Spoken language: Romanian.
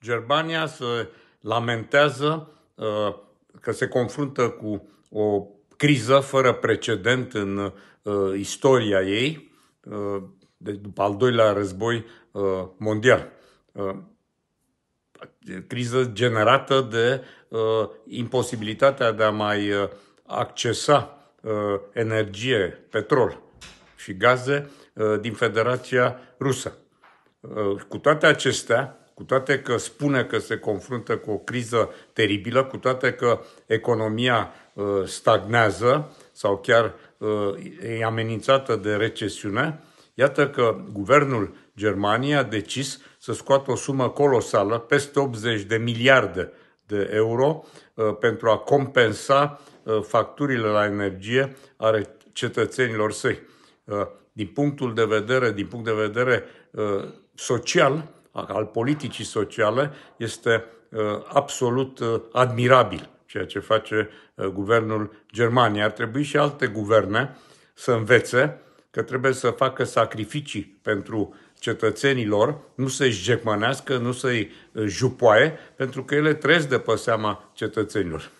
Germania se lamentează uh, că se confruntă cu o criză fără precedent în uh, istoria ei, uh, după al doilea război mondial. Criză generată de imposibilitatea de a mai accesa energie, petrol și gaze din Federația Rusă. Cu toate acestea, cu toate că spune că se confruntă cu o criză teribilă, cu toate că economia uh, stagnează sau chiar uh, e amenințată de recesiune, iată că guvernul Germaniei a decis să scoată o sumă colosală, peste 80 de miliarde de euro, uh, pentru a compensa facturile la energie ale cetățenilor săi. Din punctul de vedere, din punct de vedere social, al politicii sociale este uh, absolut uh, admirabil, ceea ce face uh, guvernul Germaniei. Ar trebui și alte guverne să învețe că trebuie să facă sacrificii pentru cetățenilor, nu să-i jecmănească, nu să-i jupoaie, pentru că ele trăiesc de pe seama cetățenilor.